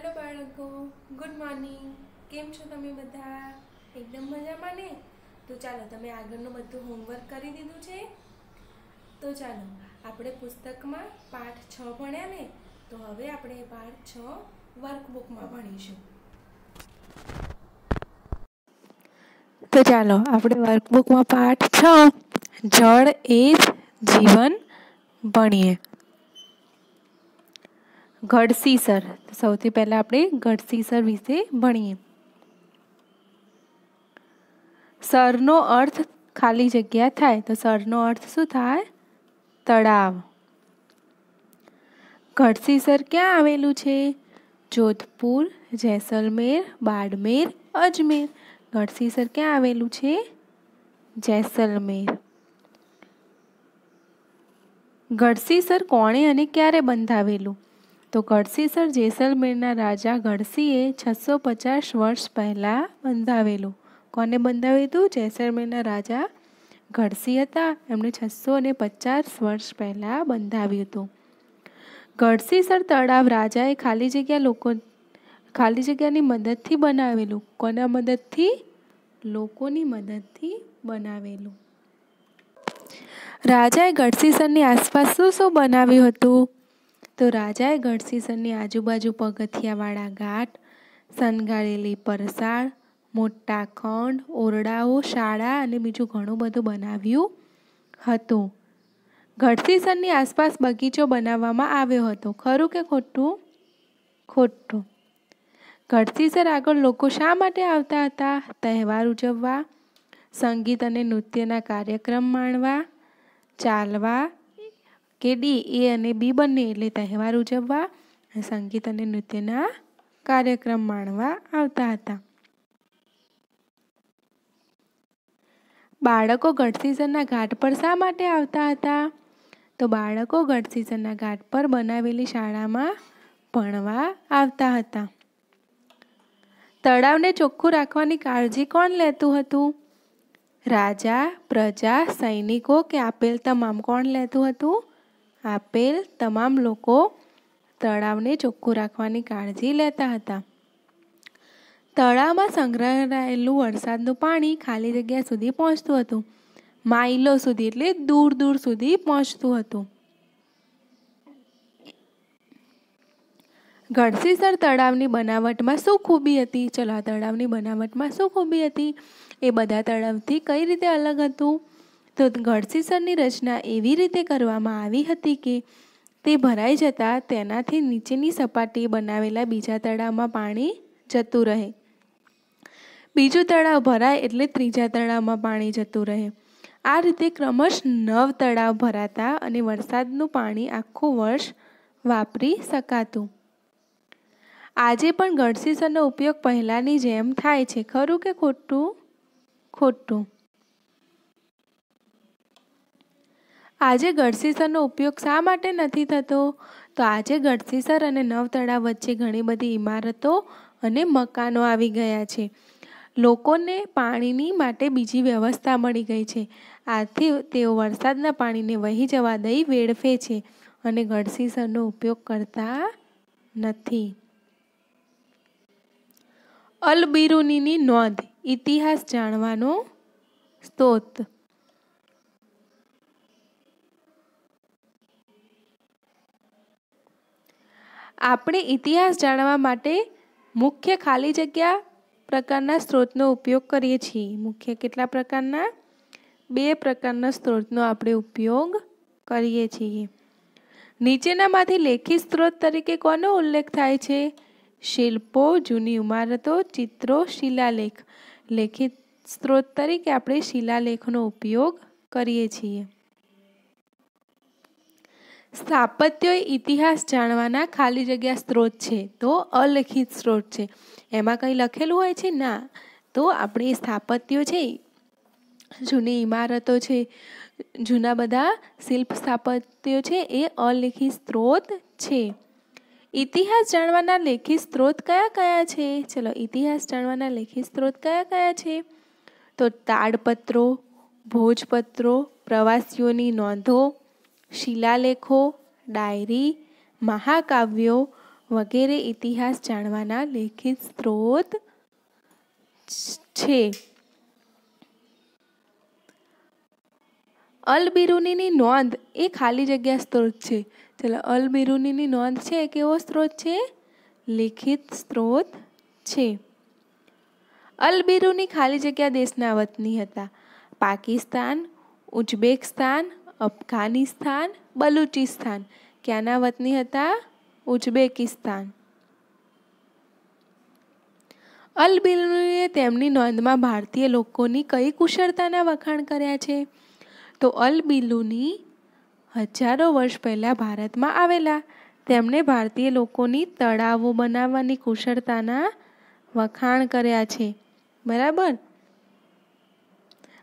hello બાળકો good morning કેમ છો તમે બધા એકદમ મજામાં ને તો ચાલો તમે આગળનું બધું હોમવર્ક કરી દીધું છે તો ચાલો આપણે પુસ્તકમાં પાઠ છ ભણ્યા ને તો હવે આપણે પાઠ છ વર્કબુકમાં ભણીશું તો ચાલો આપણે વર્કબુકમાં પાઠ છ જળ એ જીવન ભણીએ ગઢસી સૌથી પહેલાં આપણે ગઢસી વિશે ભણીએ સરનો અર્થ ખાલી જગ્યા થાય તો સરનો અર્થ શું થાય તળાવ ગઢસી સર ક્યાં આવેલું છે જોધપુર જેસલમેર બાડમેર અજમેર ગઢસીસર ક્યાં આવેલું છે જેસલમેર ગઢસીસર કોણે અને ક્યારે બંધાવેલું તો ગઢસીસર જેસલમેરના રાજા ગઢસીએ છસો પચાસ વર્ષ પહેલાં બંધાવેલું કોને બંધાવ્યું હતું જેસલમેરના રાજા ગઢસી હતા એમણે છસો અને પચાસ વર્ષ પહેલાં બંધાવ્યું હતું ગઢસીસર તળાવ રાજાએ ખાલી જગ્યા લોકો ખાલી જગ્યાની મદદથી બનાવેલું કોના મદદથી લોકોની મદદથી બનાવેલું રાજાએ ગઢસીસરની આસપાસ શું શું બનાવ્યું હતું તો રાજાએ ગઢસીસરની આજુબાજુ પગથિયાવાળા ઘાટ શણગારેલી પરસાળ મોટા ખંડ ઓરડાઓ શાળા અને બીજું ઘણું બધું બનાવ્યું હતું ગઢસીસરની આસપાસ બગીચો બનાવવામાં આવ્યો હતો ખરું કે ખોટું ખોટું ગઢસીસર આગળ લોકો શા માટે આવતા હતા તહેવાર ઉજવવા સંગીત અને નૃત્યના કાર્યક્રમ માણવા ચાલવા કે ડી એ અને બી બંને એટલે તહેવાર ઉજવવા સંગીત અને નૃત્યના કાર્યક્રમ માણવા આવતા હતા બાળકો ગઢ સિઝનના ઘાટ પર શા માટે આવતા હતા તો બાળકો ગઢ સિઝનના ઘાટ પર બનાવેલી શાળામાં ભણવા આવતા હતા તળાવને ચોખ્ખું રાખવાની કાળજી કોણ લેતું હતું રાજા પ્રજા સૈનિકો કે આપેલ તમામ કોણ લેતું હતું આપેલ તમામ લોકો તળાવને ચોખ્ખું રાખવાની કાળજી લેતા હતા તળાવમાં સંગ્રહાયેલું વરસાદનું પાણી ખાલી જગ્યા સુધી પહોંચતું હતું માઇલો સુધી એટલે દૂર દૂર સુધી પહોંચતું હતું ગઢસીસર તળાવની બનાવટમાં શું ખૂબી હતી ચલા તળાવની બનાવટમાં શું ખૂબી હતી એ બધા તળાવથી કઈ રીતે અલગ હતું તો ગળસીસરની રચના એવી રીતે કરવામાં આવી હતી કે તે ભરાઈ જતાં તેનાથી નીચેની સપાટી બનાવેલા બીજા તળાવમાં પાણી જતું રહે બીજું તળાવ ભરાય એટલે ત્રીજા તળાવમાં પાણી જતું રહે આ રીતે ક્રમશ નવ તળાવ ભરાતા અને વરસાદનું પાણી આખું વર્ષ વાપરી શકાતું આજે પણ ગળસીસરનો ઉપયોગ પહેલાંની જેમ થાય છે ખરું કે ખોટું ખોટું આજે ગળસીસરનો ઉપયોગ શા માટે નથી થતો તો આજે ગળસીસર અને નવતળા વચ્ચે ઘણી બધી ઇમારતો અને મકાનો આવી ગયા છે લોકોને પાણીની માટે બીજી વ્યવસ્થા મળી ગઈ છે આથી તેઓ વરસાદના પાણીને વહી જવા દઈ વેડફે છે અને ગળસીસરનો ઉપયોગ કરતા નથી અલબિરુનીની નોંધ ઇતિહાસ જાણવાનો સ્ત્રોત આપણે ઇતિહાસ જાણવા માટે મુખ્ય ખાલી જગ્યા પ્રકારના સ્ત્રોતનો ઉપયોગ કરીએ છીએ મુખ્ય કેટલા પ્રકારના બે પ્રકારના સ્ત્રોતનો આપણે ઉપયોગ કરીએ છીએ નીચેનામાંથી લેખિત સ્ત્રોત તરીકે કોનો ઉલ્લેખ થાય છે શિલ્પો જૂની ઇમારતો ચિત્રો શિલાલેખ લેખિત સ્ત્રોત તરીકે આપણે શિલાલેખનો ઉપયોગ કરીએ છીએ સ્થાપત્ય ઇતિહાસ જાણવાના ખાલી જગ્યા સ્ત્રોત છે તો અલિખિત સ્ત્રોત છે એમાં કંઈ લખેલું હોય છે ના તો આપણે સ્થાપત્યો છે જૂની ઇમારતો છે જૂના બધા શિલ્પ સ્થાપત્યો છે એ અલેખિત સ્ત્રોત છે ઇતિહાસ જાણવાના લેખિત સ્ત્રોત કયા કયા છે ચલો ઇતિહાસ જાણવાના લેખિત સ્ત્રોત કયા કયા છે તો તાડપત્રો ભોજપત્રો પ્રવાસીઓની નોંધો શિલાલેખો ડાયરી મહાકાવ્યો વગેરે ઇતિહાસ જાણવાના લેખિત સ્ત્રોત છે અલ નોંધ એ ખાલી જગ્યા સ્ત્રોત છે ચલો અલબિરુનીની નોંધ છે કેવો સ્ત્રોત છે લેખિત સ્ત્રોત છે અલબિરુની ખાલી જગ્યા દેશના વતની હતા પાકિસ્તાન ઉઝબેકિસ્તાન અફઘાનિસ્તાન બલુચિસ્તાન ક્યાંના વતની હતા ઉઝબેકિસ્તાન અલબિરુનીએ તેમની નોંધમાં ભારતીય લોકોની કઈ કુશળતાના વખાણ કર્યા છે તો અલ બિલુની હજારો વર્ષ પહેલાં ભારતમાં આવેલા તેમણે ભારતીય લોકોની તળાવો બનાવવાની કુશળતાના વખાણ કર્યા છે બરાબર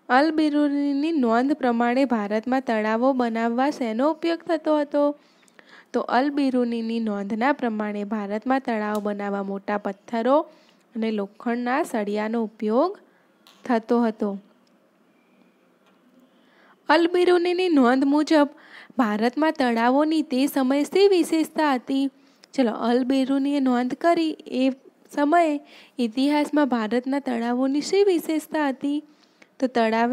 અલ બિરૂરીની નોંધ પ્રમાણે ભારતમાં તળાવો બનાવવા શેનો ઉપયોગ થતો હતો તો અલ બિરૂનીની નોંધના પ્રમાણે ભારતમાં તળાવ બનાવવા મોટા પથ્થરો અને લોખંડના સળિયાનો ઉપયોગ થતો હતો અલ બિરૂનીની નોંધ મુજબ ભારતમાં તળાવોની તે સમયે શી વિશેષતા હતી ચલો અલ બેરૂનીએ નોંધ કરી એ સમયે ઇતિહાસમાં ભારતના તળાવોની શી વિશેષતા હતી તો તળાવ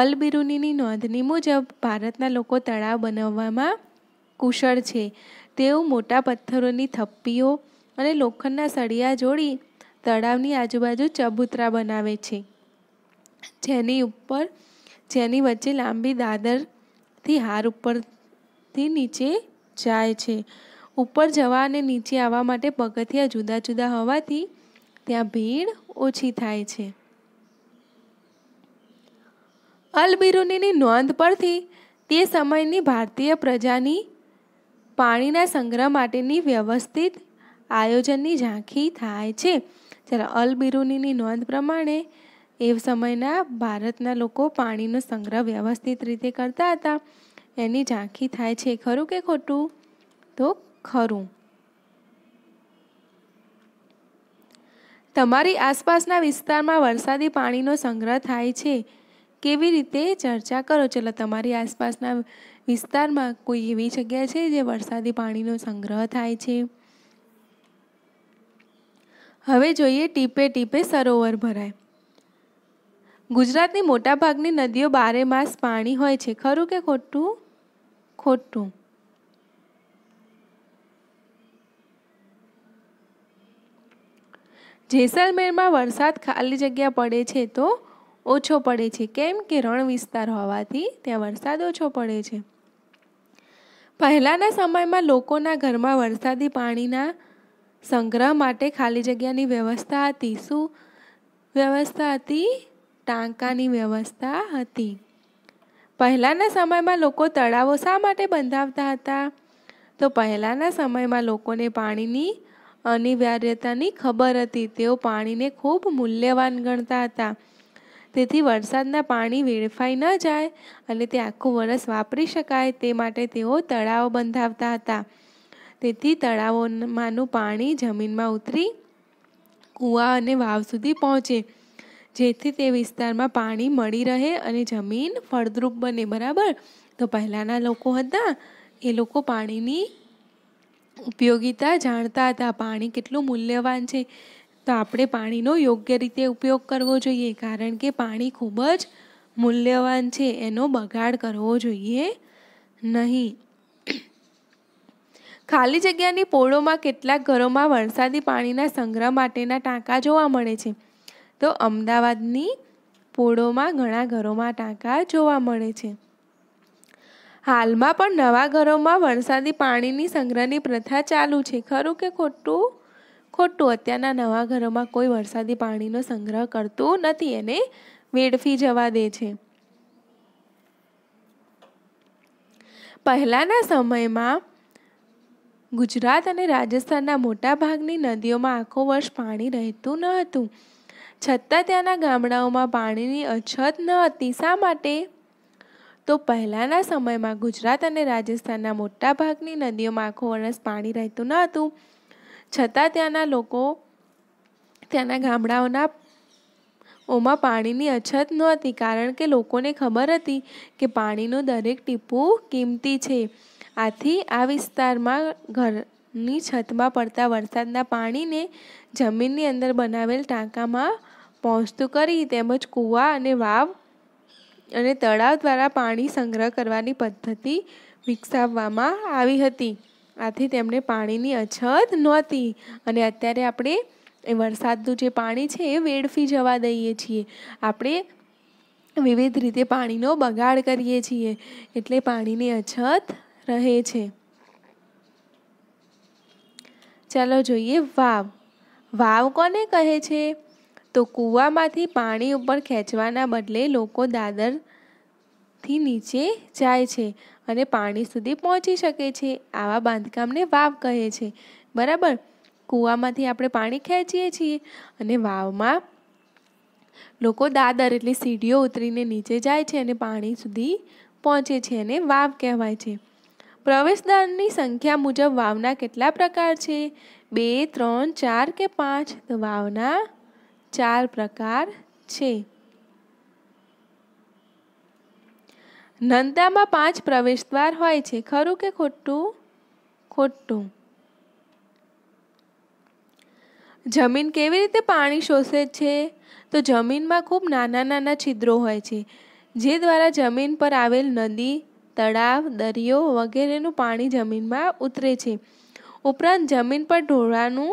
અલબિરુનીની નોંધણી મુજબ ભારતના લોકો તળાવ બનાવવામાં કુશળ છે તેઓ મોટા પથ્થરોની થપ્પીઓ અને લોખંડના સળિયા જોડી તળાવની આજુબાજુ ચબૂતરા બનાવે છે જેની ઉપર જેની વચ્ચે લાંબી દાદરથી હાર ઉપરથી નીચે જાય છે ઉપર જવા અને નીચે આવવા માટે પગથિયા જુદા જુદા હોવાથી ત્યાં ભીડ ઓછી થાય છે અલ નોંધ પરથી તે સમયની ભારતીય પ્રજાની પાણીના સંગ્રહ માટેની વ્યવસ્થિત આયોજનની ઝાંખી થાય છે જ્યારે અલ નોંધ પ્રમાણે એ સમયના ભારતના લોકો પાણીનો સંગ્રહ વ્યવસ્થિત રીતે કરતા હતા એની ઝાંખી થાય છે ખરું કે ખોટું તો ખરું તમારી આસપાસના વિસ્તારમાં વરસાદી પાણીનો સંગ્રહ થાય છે કેવી રીતે ચર્ચા કરો છો તમારી આસપાસના વિસ્તારમાં કોઈ એવી જગ્યા છે જે વરસાદી પાણીનો સંગ્રહ થાય છે હવે જોઈએ ટીપે ટીપે સરોવર ભરાય ગુજરાતની મોટાભાગની નદીઓ બારે માસ પાણી હોય છે ખરું કે ખોટું ખોટું જેસલમેરમાં વરસાદ ખાલી જગ્યા પડે છે તો ઓછો પડે છે કેમ કે રણ વિસ્તાર હોવાથી ત્યાં વરસાદ ઓછો પડે છે પહેલાંના સમયમાં લોકોના ઘરમાં વરસાદી પાણીના સંગ્રહ માટે ખાલી જગ્યાની વ્યવસ્થા હતી શું વ્યવસ્થા હતી ટાંકાની વ્યવસ્થા હતી પહેલાંના સમયમાં લોકો તળાવો શા માટે બંધાવતા હતા તો પહેલાંના સમયમાં લોકોને પાણીની અનિવાર્યતાની ખબર હતી તેઓ પાણીને ખૂબ મૂલ્યવાન ગણતા હતા તેથી વરસાદના પાણી વેડફાઈ ન જાય અને તે આખું વરસ વાપરી શકાય તે માટે તેઓ તળાવ બંધાવતા હતા તેથી તળાવોમાંનું પાણી જમીનમાં ઉતરી કૂવા અને વાવ સુધી પહોંચે જેથી તે વિસ્તારમાં પાણી મળી રહે અને જમીન ફળદ્રુપ બને બરાબર તો પહેલાંના લોકો હતા એ લોકો પાણીની ઉપયોગિતા જાણતા હતા પાણી કેટલું મૂલ્યવાન છે તો આપણે પાણીનો યોગ્ય રીતે ઉપયોગ કરવો જોઈએ કારણ કે પાણી ખૂબ જ મૂલ્યવાન છે એનો બગાડ કરવો જોઈએ નહીં ખાલી જગ્યાની પોળોમાં કેટલાક ઘરોમાં વરસાદી પાણીના સંગ્રહ માટેના ટાંકા જોવા મળે છે તો અમદાવાદની પોળોમાં ઘણા ઘરોમાં ટાંકા જોવા મળે છે હાલમાં પણ નવા ઘરોમાં વરસાદી પાણીની સંગ્રહની પ્રથા ચાલુ છે ખરું કે ખોટું ખોટું અત્યારના નવા ઘરોમાં કોઈ વરસાદી પાણીનો સંગ્રહ કરતું નથી એને વેડફી જવા દે છે પહેલાંના સમયમાં ગુજરાત અને રાજસ્થાનના મોટાભાગની નદીઓમાં આખો વર્ષ પાણી રહેતું ન હતું છતાં ત્યાંના ગામડાઓમાં પાણીની અછત ન હતી શા માટે તો પહેલાંના સમયમાં ગુજરાત અને રાજસ્થાનના મોટાભાગની નદીઓમાં આખો વર્ષ પાણી રહેતું ન હતું છતાં ત્યાંના લોકો ત્યાંના ગામડાઓના ઓમાં પાણીની અછત નહોતી કારણ કે લોકોને ખબર હતી કે પાણીનું દરેક ટીપું કિંમતી છે આથી આ વિસ્તારમાં ઘરની છતમાં પડતા વરસાદના પાણીને જમીનની અંદર બનાવેલ ટાંકામાં પહોંચતું કરી તેમજ કૂવા અને વાવ અને તળાવ દ્વારા પાણી સંગ્રહ કરવાની પદ્ધતિ વિકસાવવામાં આવી હતી આથી તેમને પાણીની અછત નહોતી અને અત્યારે આપણે એ વરસાદનું જે પાણી છે એ વેડફી જવા દઈએ છીએ આપણે વિવિધ રીતે પાણીનો બગાડ કરીએ છીએ એટલે પાણીની અછત રહે છે ચાલો જોઈએ વાવ વાવ કોને કહે છે તો કૂવામાંથી પાણી ઉપર ખેંચવાના બદલે લોકો દાદરથી નીચે જાય છે અને પાણી સુધી પહોંચી શકે છે આવા બાંધકામને વાવ કહે છે બરાબર કૂવામાંથી આપણે પાણી ખેંચીએ છીએ અને વાવમાં લોકો દાદર એટલે સીડીઓ ઉતરીને નીચે જાય છે અને પાણી સુધી પહોંચે છે અને વાવ કહેવાય છે પ્રવેશદ્વારની સંખ્યા મુજબ વાવના કેટલા પ્રકાર છે બે ત્રણ ચાર કે પાંચ તો વાવના ચાર પ્રકાર છે નંદામાં પાંચ પ્રવેશદ્વાર હોય છે ખરું કે ખોટું ખોટું જમીન કેવી રીતે પાણી શોષે છે તો જમીનમાં ખૂબ નાના નાના છિદ્રો હોય છે જે દ્વારા જમીન પર આવેલ નદી તળાવ દરિયો વગેરેનું પાણી જમીનમાં ઉતરે છે ઉપરાંત જમીન પર ઢોળાનું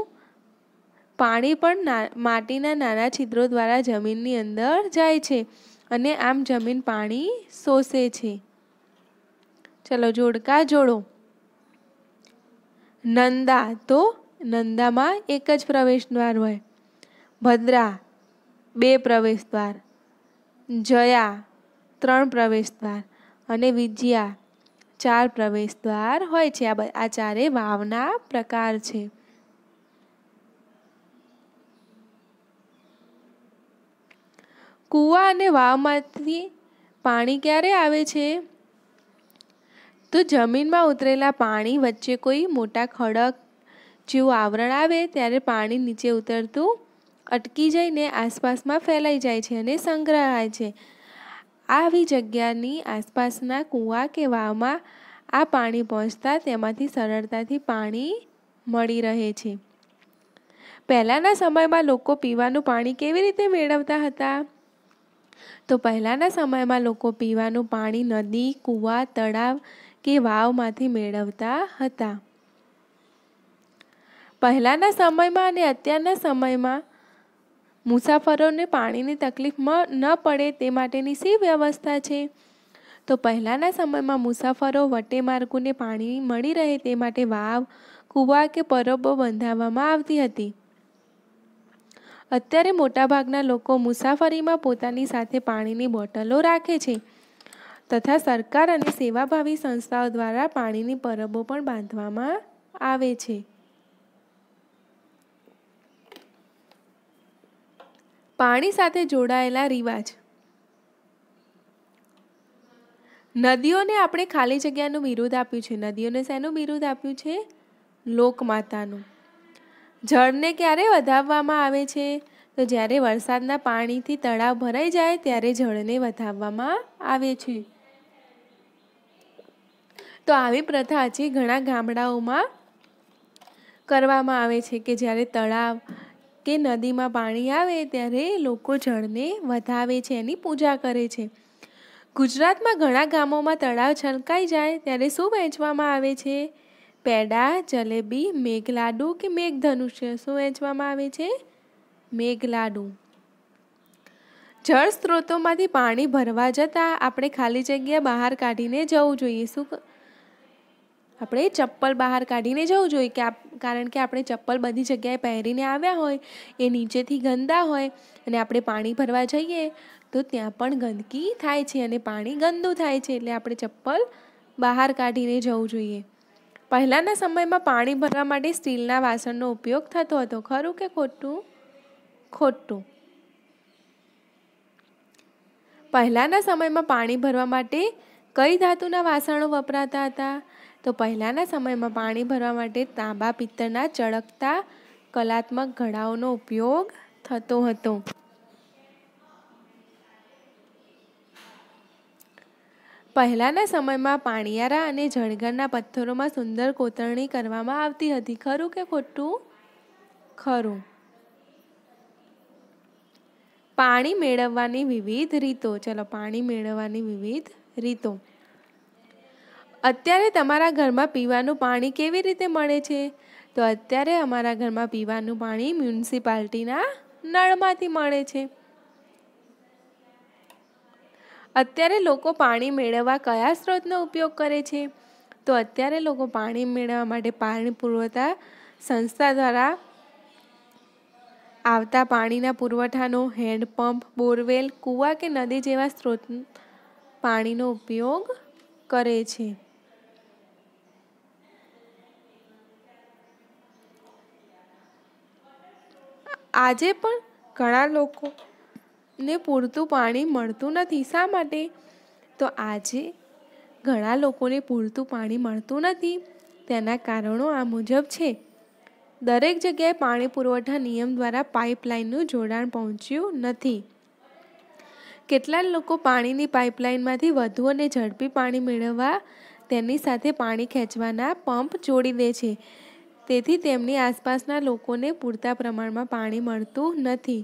પાણી પણ માટીના નાના છિદ્રો દ્વારા જમીનની અંદર જાય છે અને આમ જમીન પાણી શોષે છે ચલો જોડકા જોડો નંદા તો નંદામાં એક જ પ્રવેશદ્વાર હોય ભદ્રા બે પ્રવેશદ્વાર જયા ત્રણ પ્રવેશદ્વાર અને વિજયા ચાર પ્રવેશદ્વાર હોય છે આ ચારે વાવના પ્રકાર છે કૂવા અને વાવમાંથી પાણી ક્યારે આવે છે તો જમીનમાં ઉતરેલા પાણી વચ્ચે કોઈ મોટા ખડક જેવું આવરણ આવે ત્યારે પાણી નીચે ઉતરતું અટકી જઈને આસપાસમાં ફેલાઈ જાય છે અને સંગ્રહાય છે આવી જગ્યાની આસપાસના કૂવા કે વાવમાં આ પાણી પહોંચતા તેમાંથી સરળતાથી પાણી મળી રહે છે પહેલાંના સમયમાં લોકો પીવાનું પાણી કેવી રીતે મેળવતા હતા તો પહેલાંના સમયમાં લોકો પીવાનું પાણી નદી કૂવા તળાવ કે વાવમાંથી મેળવતા હતા પહેલાંના સમયમાં અને અત્યારના સમયમાં મુસાફરોને પાણીની તકલીફ ન પડે તે માટેની શી વ્યવસ્થા છે તો પહેલાંના સમયમાં મુસાફરો વટેમાર્ગોને પાણી મળી રહે તે માટે વાવ કૂવા કે પરબો બંધાવવામાં આવતી હતી અત્યારે મોટાભાગના લોકો મુસાફરીમાં પોતાની સાથે પાણીની બોટલો રાખે છે તથા સરકાર અને સેવાભાવી સંસ્થાઓ દ્વારા પાણીની પરબો પણ બાંધવામાં આવે છે પાણી સાથે જોડાયેલા રિવાજ નદીઓને આપણે ખાલી જગ્યાનું બિરુદ આપ્યું છે નદીઓને શેનું બિરુદ આપ્યું છે લોકમાતાનું જળને ક્યારે વધાવવામાં આવે છે તો જ્યારે વરસાદના પાણીથી તળાવ ભરાઈ જાય ત્યારે જળને વધાવવામાં આવે છે તો આવી પ્રથા હજી ઘણા ગામડાઓમાં કરવામાં આવે છે કે જ્યારે તળાવ કે નદીમાં પાણી આવે ત્યારે લોકો જળને વધાવે છે એની પૂજા કરે છે ગુજરાતમાં ઘણા ગામોમાં તળાવ છલકાઈ જાય ત્યારે શું વહેંચવામાં આવે છે પેડા જલેબી મેઘલાડુ કે મેઘધનુષ્ય શું વહેંચવામાં આવે છે મેઘલાડુ જળ સ્ત્રોતોમાંથી પાણી ભરવા જતાં આપણે ખાલી જગ્યા બહાર કાઢીને જવું જોઈએ શું આપણે ચપ્પલ બહાર કાઢીને જવું જોઈએ કે કારણ કે આપણે ચપ્પલ બધી જગ્યાએ પહેરીને આવ્યા હોય એ નીચેથી ગંદા હોય અને આપણે પાણી ભરવા જઈએ તો ત્યાં પણ ગંદકી થાય છે અને પાણી ગંદુ થાય છે એટલે આપણે ચપ્પલ બહાર કાઢીને જવું જોઈએ પહેલાંના સમયમાં પાણી ભરવા માટે સ્ટીલના વાસણનો ઉપયોગ થતો હતો ખરું કે ખોટું ખોટું પહેલાંના સમયમાં પાણી ભરવા માટે કઈ ધાતુના વાસણો વપરાતા હતા તો પહેલાંના સમયમાં પાણી ભરવા માટે તાંબા પિત્તળના ચળકતા કલાત્મક ઘડાઓનો ઉપયોગ થતો હતો પહેલાંના સમયમાં પાણિયારા અને જળગરના પથ્થરોમાં સુંદર કોતરણી કરવામાં આવતી હતી ખરું કે ખોટું ખરું પાણી મેળવવાની વિવિધ રીતો ચલો પાણી મેળવવાની વિવિધ રીતો અત્યારે તમારા ઘરમાં પીવાનું પાણી કેવી રીતે મળે છે તો અત્યારે અમારા ઘરમાં પીવાનું પાણી મ્યુનિસિપાલિટીના નળમાંથી મળે છે અત્યારે લોકો પાણી મેળવવા કયા સ્ત્રોતનો ઉપયોગ કરે છે તો અત્યારે લોકો પાણી મેળવવા માટે પાણી પુરવઠા સંસ્થા દ્વારા આવતા પાણીના પુરવઠાનો હેન્ડપંપ બોરવેલ કૂવા કે નદી જેવા સ્ત્રોત પાણીનો ઉપયોગ કરે છે આજે પણ ઘણા લોકો ને પૂરતું પાણી મળતું નથી શા માટે તો આજે ઘણા લોકોને પૂરતું પાણી મળતું નથી તેના કારણો આ મુજબ છે દરેક જગ્યાએ પાણી પુરવઠા નિયમ દ્વારા પાઇપલાઇનનું જોડાણ પહોંચ્યું નથી કેટલા લોકો પાણીની પાઇપલાઇનમાંથી વધુ અને ઝડપી પાણી મેળવવા તેની સાથે પાણી ખેંચવાના પંપ જોડી દે છે તેથી તેમની આસપાસના લોકોને પૂરતા પ્રમાણમાં પાણી મળતું નથી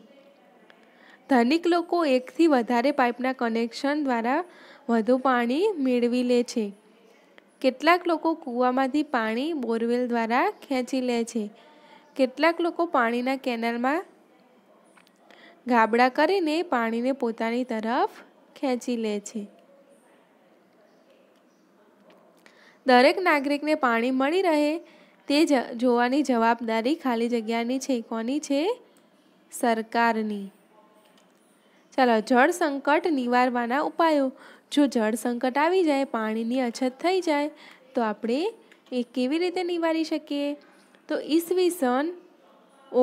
ધનિક લોકો એકથી વધારે પાઇપના કનેક્શન દ્વારા વધુ પાણી મેળવી લે છે કેટલાક લોકો કૂવામાંથી પાણી બોરવેલ દ્વારા ખેંચી લે છે કેટલાક લોકો પાણીના કેનાલમાં ગાબડા કરીને પાણીને પોતાની તરફ ખેંચી લે છે દરેક નાગરિકને પાણી મળી રહે તે જોવાની જવાબદારી ખાલી જગ્યાની છે કોની છે સરકારની ચાલો જળ સંકટ નિવારવાના ઉપાયો જો જળ સંકટ આવી જાય પાણીની અછત થઈ જાય તો આપણે એ કેવી રીતે નિવારી શકીએ તો ઈસવીસન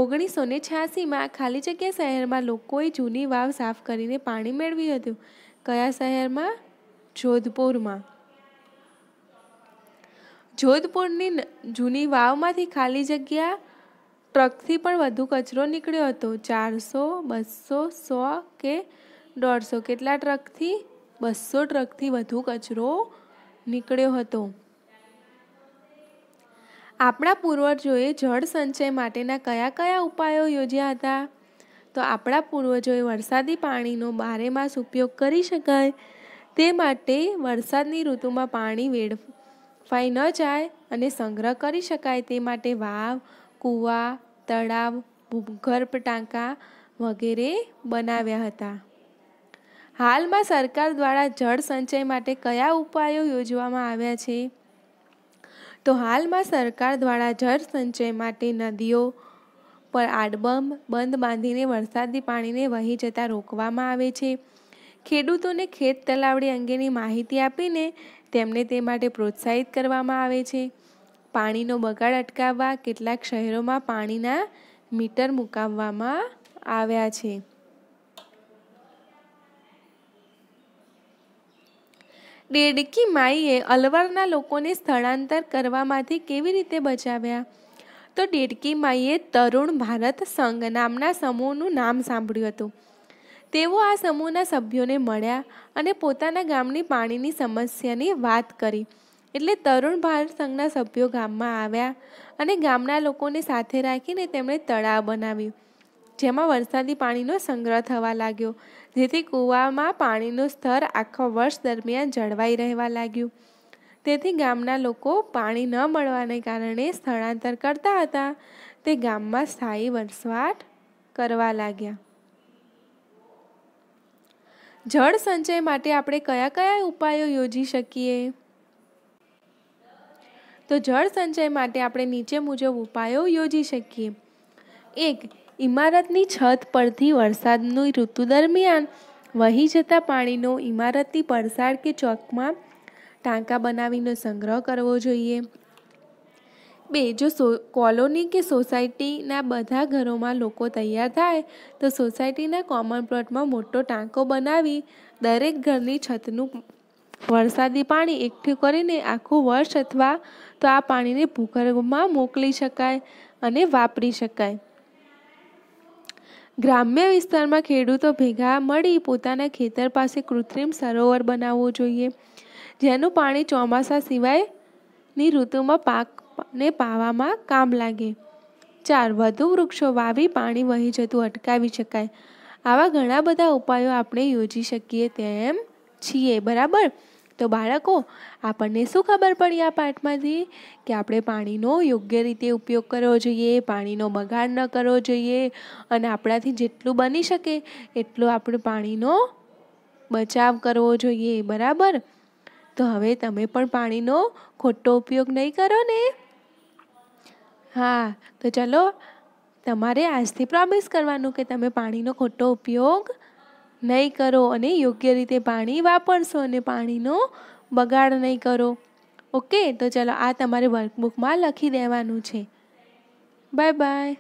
ઓગણીસો ને છ્યાસીમાં ખાલી જગ્યા શહેરમાં લોકોએ જૂની વાવ સાફ કરીને પાણી મેળવ્યું હતું કયા શહેરમાં જોધપુરમાં જોધપુરની જૂની વાવમાંથી ખાલી જગ્યા ટ્રકથી પણ વધુ કચરો નીકળ્યો હતો ચારસો બસો સો કે દોઢસો કેટલા ટ્રકથી બસો ટ્રકથી વધુ કચરો નીકળ્યો હતો આપણા પૂર્વજોએ જળ સંચય માટેના કયા કયા ઉપાયો યોજ્યા હતા તો આપણા પૂર્વજોએ વરસાદી પાણીનો બારેમાસ ઉપયોગ કરી શકાય તે માટે વરસાદની ઋતુમાં પાણી વેડફાઈ ન જાય અને સંગ્રહ કરી શકાય તે માટે વાવ કૂવા તળાવ ભૂગર્ભ ટાંકા વગેરે બનાવ્યા હતા હાલમાં સરકાર દ્વારા જળ સંચય માટે કયા ઉપાયો યોજવામાં આવ્યા છે તો હાલમાં સરકાર દ્વારા જળ સંચય માટે નદીઓ પર આડબમ બંધ બાંધીને વરસાદી પાણીને વહી જતાં રોકવામાં આવે છે ખેડૂતોને ખેત તલાવડી અંગેની માહિતી આપીને તેમને તે માટે પ્રોત્સાહિત કરવામાં આવે છે પાણીનો બગાડ અટકાવવા કેટલાક શહેરોમાં પાણીના મીટર મુકાવવામાં આવ્યા છે ડેડકી માઈએ અલવરના લોકોને સ્થળાંતર કરવામાંથી કેવી રીતે બચાવ્યા તો ડેડકી માઈએ તરુણ ભારત સંઘ નામના સમૂહનું નામ સાંભળ્યું હતું તેઓ આ સમૂહના સભ્યોને મળ્યા અને પોતાના ગામની પાણીની સમસ્યાની વાત કરી એટલે તરુણ ભારત સંઘના સભ્યો ગામમાં આવ્યા અને ગામના લોકોને સાથે રાખીને તેમણે તળાવ બનાવ્યું જેમાં વરસાદી પાણીનો સંગ્રહ થવા લાગ્યો જેથી કૂવામાં પાણીનું સ્તર આખો વર્ષ દરમિયાન જળવાઈ રહેવા લાગ્યું તેથી ગામના લોકો પાણી ન મળવાને કારણે સ્થળાંતર કરતા હતા તે ગામમાં સ્થાયી વરસાદ કરવા લાગ્યા જળ સંચય માટે આપણે કયા કયા ઉપાયો યોજી શકીએ તો જળ સંચય માટે આપણે નીચે મુજબ ઉપાયો યોજી શકીએ એક ઇમારતની છત પરથી વરસાદની ઋતુ દરમિયાન વહી જતા પાણીનો ઇમારતની પડસાળ કે ચોકમાં ટાંકા બનાવીનો સંગ્રહ કરવો જોઈએ બે જો સો કોલોની કે સોસાયટીના બધા ઘરોમાં લોકો તૈયાર થાય તો સોસાયટીના કોમન પ્લોટમાં મોટો ટાંકો બનાવી દરેક ઘરની છતનું વરસાદી પાણી એકઠું કરીને આખું વર્ષ અથવા તો આ પાણીને ભૂગર્ભમાં મોકલી શકાય અને વાપરી શકાય ગ્રામ્ય વિસ્તારમાં ખેડૂતો ભેગા મળી પોતાના ખેતર પાસે કૃત્રિમ સરોવર બનાવવું જોઈએ જેનું પાણી ચોમાસા સિવાયની ઋતુમાં પાકને પાવામાં કામ લાગે ચાર વધુ વૃક્ષો વાવી પાણી વહી જતું અટકાવી શકાય આવા ઘણા બધા ઉપાયો આપણે યોજી શકીએ તેમ છીએ બરાબર તો બાળકો આપણને શું ખબર પડી આ પાઠમાંથી કે આપણે પાણીનો યોગ્ય રીતે ઉપયોગ કરવો જોઈએ પાણીનો બગાડ ન કરવો જોઈએ અને આપણાથી જેટલું બની શકે એટલું આપણે પાણીનો બચાવ કરવો જોઈએ બરાબર તો હવે તમે પણ પાણીનો ખોટો ઉપયોગ નહીં કરો ને હા તો ચલો તમારે આજથી પ્રોમિસ કરવાનું કે તમે પાણીનો ખોટો ઉપયોગ નહીં કરો અને યોગ્ય રીતે પાણી વાપરશો અને પાણીનો બગાડ નહીં કરો ઓકે તો ચલો આ તમારે વર્કબુકમાં લખી દેવાનું છે બાય બાય